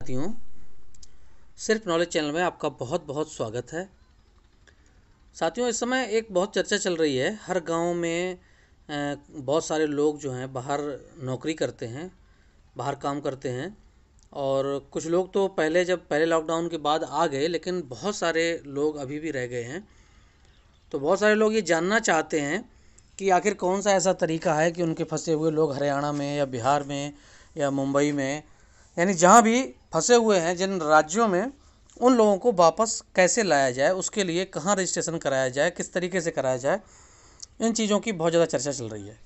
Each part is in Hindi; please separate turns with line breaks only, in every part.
साथियों सिर्फ नॉलेज चैनल में आपका बहुत बहुत स्वागत है साथियों इस समय एक बहुत चर्चा चल रही है हर गांव में बहुत सारे लोग जो हैं बाहर नौकरी करते हैं बाहर काम करते हैं और कुछ लोग तो पहले जब पहले लॉकडाउन के बाद आ गए लेकिन बहुत सारे लोग अभी भी रह गए हैं तो बहुत सारे लोग ये जानना चाहते हैं कि आखिर कौन सा ऐसा तरीका है कि उनके फंसे हुए लोग हरियाणा में या बिहार में या मुंबई में यानी जहाँ भी फंसे हुए हैं जिन राज्यों में उन लोगों को वापस कैसे लाया जाए उसके लिए कहाँ रजिस्ट्रेशन कराया जाए किस तरीके से कराया जाए इन चीज़ों की बहुत ज़्यादा चर्चा चल रही है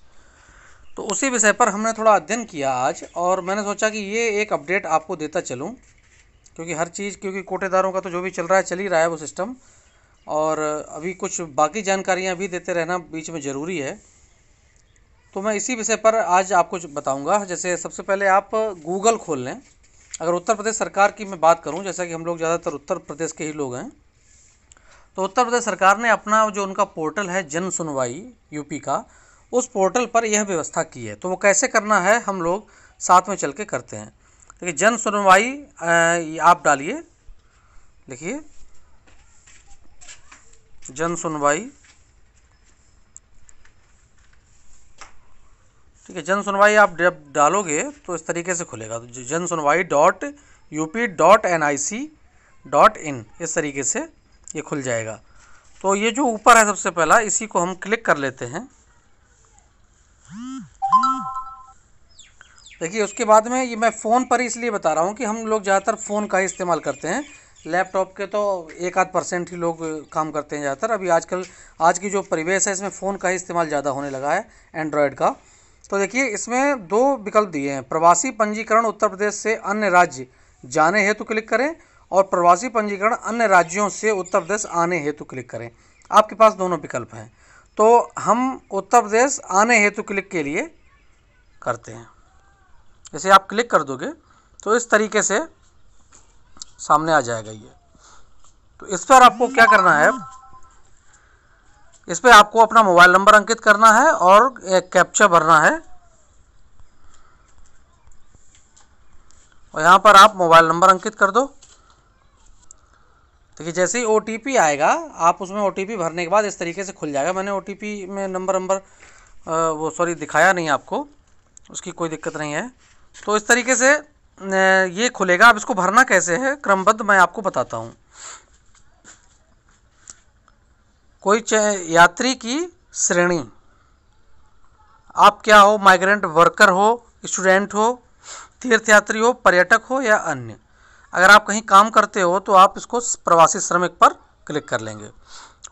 तो उसी विषय पर हमने थोड़ा अध्ययन किया आज और मैंने सोचा कि ये एक अपडेट आपको देता चलूँ क्योंकि हर चीज़ क्योंकि कोटेदारों का तो जो भी चल रहा है चल ही रहा है वो सिस्टम और अभी कुछ बाकी जानकारियाँ भी देते रहना बीच में ज़रूरी है तो मैं इसी विषय पर आज आपको बताऊँगा जैसे सबसे पहले आप गूगल खोल लें अगर उत्तर प्रदेश सरकार की मैं बात करूं जैसा कि हम लोग ज़्यादातर उत्तर प्रदेश के ही लोग हैं तो उत्तर प्रदेश सरकार ने अपना जो उनका पोर्टल है जन सुनवाई यूपी का उस पोर्टल पर यह व्यवस्था की है तो वो कैसे करना है हम लोग साथ में चल के करते हैं देखिए जन सुनवाई आप डालिए देखिए जन सुनवाई ठीक है जन सुनवाई आप जब डालोगे तो इस तरीके से खुलेगा तो जन सुनवाई dot U P dot N I C dot in इस तरीके से ये खुल जाएगा तो ये जो ऊपर है सबसे पहला इसी को हम क्लिक कर लेते हैं देखिए उसके बाद में ये मैं फ़ोन पर इसलिए बता रहा हूँ कि हम लोग ज़्यादातर फ़ोन का ही इस्तेमाल करते हैं लैपटॉप के तो एक आध परसेंट ही लोग काम करते हैं ज़्यादातर अभी आजकल आज की जो परिवेश है इसमें फ़ोन का ही इस्तेमाल ज़्यादा होने लगा है एंड्रॉयड का तो देखिए इसमें दो विकल्प दिए हैं प्रवासी पंजीकरण उत्तर प्रदेश से अन्य राज्य जाने हेतु क्लिक करें और प्रवासी पंजीकरण अन्य राज्यों से उत्तर प्रदेश आने हेतु क्लिक करें आपके पास दोनों विकल्प हैं तो हम उत्तर प्रदेश आने हेतु क्लिक के लिए करते हैं जैसे आप क्लिक कर दोगे तो इस तरीके से सामने आ जाएगा ये तो इस पर आपको क्या करना है इस पर आपको अपना मोबाइल नंबर अंकित करना है और एक कैप्चा भरना है और यहाँ पर आप मोबाइल नंबर अंकित कर दो देखिए जैसे ही ओ आएगा आप उसमें ओ भरने के बाद इस तरीके से खुल जाएगा मैंने ओ में नंबर नंबर वो सॉरी दिखाया नहीं आपको उसकी कोई दिक्कत नहीं है तो इस तरीके से ये खुलेगा अब इसको भरना कैसे है क्रमबद्ध मैं आपको बताता हूँ कोई यात्री की श्रेणी आप क्या हो माइग्रेंट वर्कर हो स्टूडेंट हो तीर्थयात्री हो पर्यटक हो या अन्य अगर आप कहीं काम करते हो तो आप इसको प्रवासी श्रमिक पर क्लिक कर लेंगे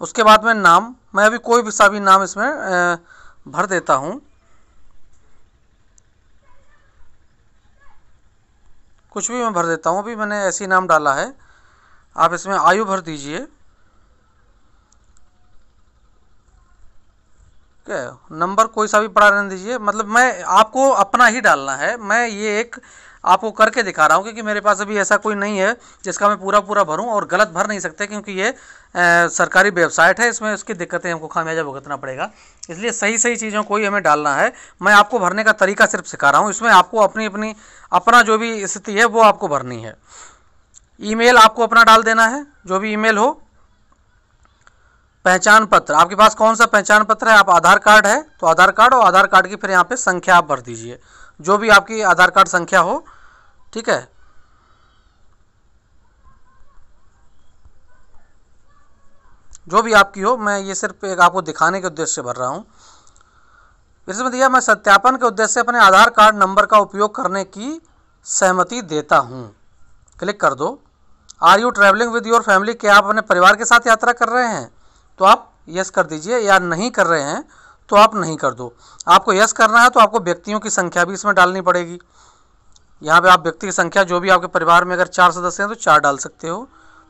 उसके बाद में नाम मैं अभी कोई भी सा भी नाम इसमें भर देता हूँ कुछ भी मैं भर देता हूँ अभी मैंने ऐसे नाम डाला है आप इसमें आयु भर दीजिए है नंबर कोई सा भी पड़ा रहने दीजिए मतलब मैं आपको अपना ही डालना है मैं ये एक आपको करके दिखा रहा हूँ क्योंकि मेरे पास अभी ऐसा कोई नहीं है जिसका मैं पूरा पूरा भरूँ और गलत भर नहीं सकते क्योंकि ये ए, सरकारी वेबसाइट है इसमें उसकी दिक्कतें हमको खामियाजा भुगतना पड़ेगा इसलिए सही सही चीज़ों को ही हमें डालना है मैं आपको भरने का तरीका सिर्फ सिखा रहा हूँ इसमें आपको अपनी अपनी अपना जो भी स्थिति है वो आपको भरनी है ईमेल आपको अपना डाल देना है जो भी ईमेल हो पहचान पत्र आपके पास कौन सा पहचान पत्र है आप आधार कार्ड है तो आधार कार्ड और आधार कार्ड की फिर यहाँ पे संख्या आप भर दीजिए जो भी आपकी आधार कार्ड संख्या हो ठीक है जो भी आपकी हो मैं ये सिर्फ एक आपको दिखाने के उद्देश्य से भर रहा हूँ इसमें दिया मैं सत्यापन के उद्देश्य से अपने आधार कार्ड नंबर का उपयोग करने की सहमति देता हूँ क्लिक कर दो are you travelling with your family क्या आप अपने परिवार के साथ यात्रा कर रहे हैं तो आप यस कर दीजिए या नहीं कर रहे हैं तो आप नहीं कर दो आपको यस करना है तो आपको व्यक्तियों की संख्या भी इसमें डालनी पड़ेगी यहाँ पे आप व्यक्ति की संख्या जो भी आपके परिवार में अगर चार सदस्य हैं तो चार डाल सकते हो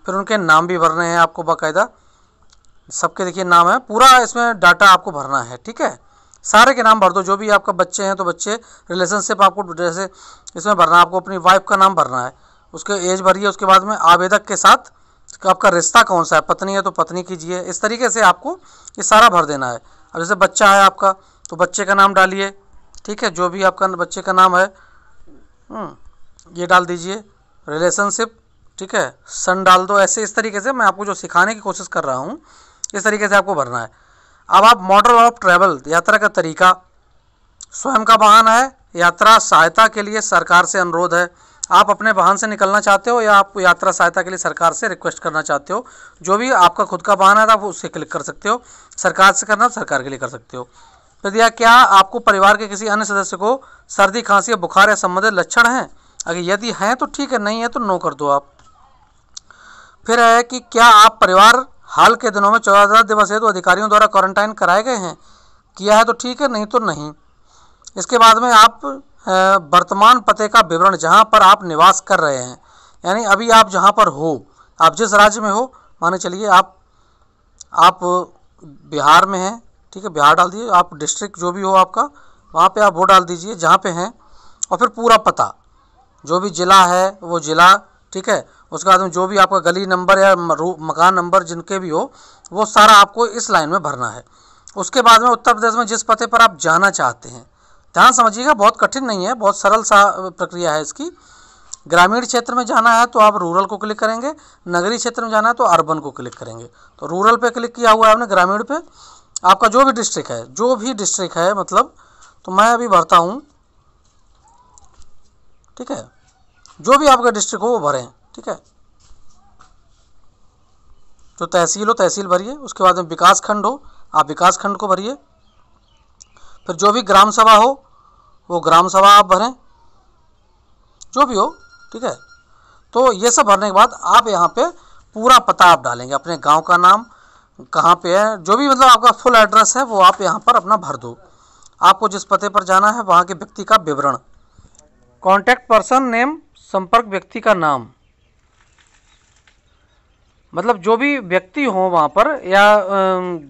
फिर उनके नाम भी भरने हैं आपको बाकायदा सबके देखिए नाम है पूरा इसमें डाटा आपको भरना है ठीक है सारे के नाम भर दो जो भी आपका बच्चे हैं तो बच्चे रिलेशनशिप आपको जैसे इसमें भरना आपको अपनी वाइफ का नाम भरना है उसके एज भरिए उसके बाद में आवेदक के साथ तो आपका रिश्ता कौन सा है पत्नी है तो पत्नी कीजिए इस तरीके से आपको ये सारा भर देना है अब जैसे बच्चा है आपका तो बच्चे का नाम डालिए ठीक है जो भी आपका बच्चे का नाम है हम्म, ये डाल दीजिए रिलेशनशिप ठीक है सन डाल दो ऐसे इस तरीके से मैं आपको जो सिखाने की कोशिश कर रहा हूँ इस तरीके से आपको भरना है अब आप मॉडल ऑफ ट्रैवल यात्रा का तरीका स्वयं का वाहन है यात्रा सहायता के लिए सरकार से अनुरोध है आप अपने वाहन से निकलना चाहते हो या आप यात्रा सहायता के लिए सरकार से रिक्वेस्ट करना चाहते हो जो भी आपका खुद का वाहन है तो आप उससे क्लिक कर सकते हो सरकार से करना सरकार के लिए कर सकते हो तो दिया क्या आपको परिवार के किसी अन्य सदस्य को सर्दी खांसी या बुखार या संबंधित लक्षण हैं अगर यदि हैं तो ठीक है नहीं है तो नो कर दो आप फिर है कि क्या आप परिवार हाल के दिनों में चौदह दिवस है तो अधिकारियों द्वारा क्वारंटाइन कराए गए हैं किया है तो ठीक है नहीं तो नहीं इसके बाद में आप वर्तमान पते का विवरण जहाँ पर आप निवास कर रहे हैं यानी अभी आप जहाँ पर हो आप जिस राज्य में हो माने चलिए आप आप बिहार में हैं ठीक है बिहार डाल दीजिए आप डिस्ट्रिक्ट जो भी हो आपका वहाँ पे आप वो डाल दीजिए जहाँ पे हैं और फिर पूरा पता जो भी ज़िला है वो ज़िला ठीक है उसके बाद में जो भी आपका गली नंबर या मकान नंबर जिनके भी हो वो सारा आपको इस लाइन में भरना है उसके बाद में उत्तर प्रदेश में जिस पते पर आप जाना चाहते हैं ध्यान समझिएगा बहुत कठिन नहीं है बहुत सरल सा प्रक्रिया है इसकी ग्रामीण क्षेत्र में जाना है तो आप रूरल को क्लिक करेंगे नगरीय क्षेत्र में जाना है तो अर्बन को क्लिक करेंगे तो रूरल पे क्लिक किया हुआ है आपने ग्रामीण पे आपका जो भी डिस्ट्रिक्ट है जो भी डिस्ट्रिक्ट है मतलब तो मैं अभी भरता हूँ ठीक है जो भी आपका डिस्ट्रिक्ट हो वो भरें ठीक है जो तहसील हो तहसील भरिए उसके बाद में विकासखंड हो आप विकासखंड को भरिए फिर जो भी ग्राम सभा हो वो ग्राम सभा आप भरें जो भी हो ठीक है तो ये सब भरने के बाद आप यहाँ पे पूरा पता आप डालेंगे अपने गांव का नाम कहाँ पे है जो भी मतलब आपका फुल एड्रेस है वो आप यहाँ पर अपना भर दो आपको जिस पते पर जाना है वहाँ के व्यक्ति का विवरण कॉन्टैक्ट पर्सन नेम संपर्क व्यक्ति का नाम मतलब जो भी व्यक्ति हो वहाँ पर या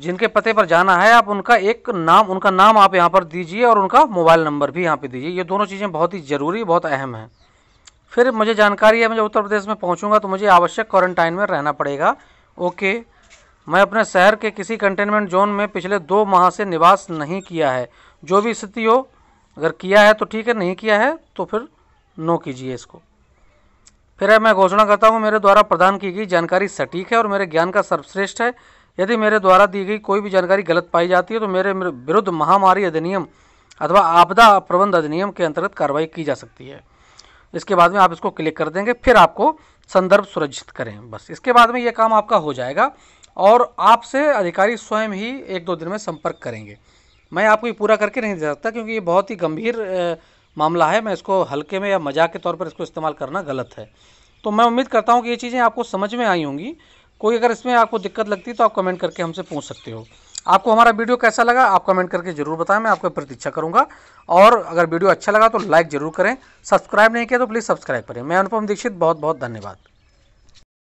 जिनके पते पर जाना है आप उनका एक नाम उनका नाम आप यहाँ पर दीजिए और उनका मोबाइल नंबर भी यहाँ पे दीजिए ये दोनों चीज़ें बहुत ही ज़रूरी बहुत अहम हैं फिर मुझे जानकारी है मैं जब उत्तर प्रदेश में पहुँचूँगा तो मुझे आवश्यक क्वारंटाइन में रहना पड़ेगा ओके मैं अपने शहर के किसी कंटेनमेंट जोन में पिछले दो माह से निवास नहीं किया है जो भी स्थिति हो अगर किया है तो ठीक है नहीं किया है तो फिर नो कीजिए इसको फिर मैं घोषणा करता हूँ मेरे द्वारा प्रदान की गई जानकारी सटीक है और मेरे ज्ञान का सर्वश्रेष्ठ है यदि मेरे द्वारा दी गई कोई भी जानकारी गलत पाई जाती है तो मेरे विरुद्ध महामारी अधिनियम अथवा आपदा प्रबंध अधिनियम के अंतर्गत कार्रवाई की जा सकती है इसके बाद में आप इसको क्लिक कर देंगे फिर आपको संदर्भ सुरक्षित करें बस इसके बाद में ये काम आपका हो जाएगा और आपसे अधिकारी स्वयं ही एक दो दिन में संपर्क करेंगे मैं आपको ये पूरा करके नहीं दे सकता क्योंकि ये बहुत ही गंभीर मामला है मैं इसको हल्के में या मजाक के तौर पर इसको इस्तेमाल करना गलत है तो मैं उम्मीद करता हूँ कि ये चीज़ें आपको समझ में आई होंगी कोई अगर इसमें आपको दिक्कत लगती है तो आप कमेंट करके हमसे पूछ सकते हो आपको हमारा वीडियो कैसा लगा आप कमेंट करके जरूर बताएं मैं आपको प्रतीक्षा करूंगा और अगर वीडियो अच्छा लगा तो लाइक जरूर करें सब्सक्राइब नहीं किया तो प्लीज़ सब्सक्राइब करें मैं अनुपम दीक्षित बहुत बहुत धन्यवाद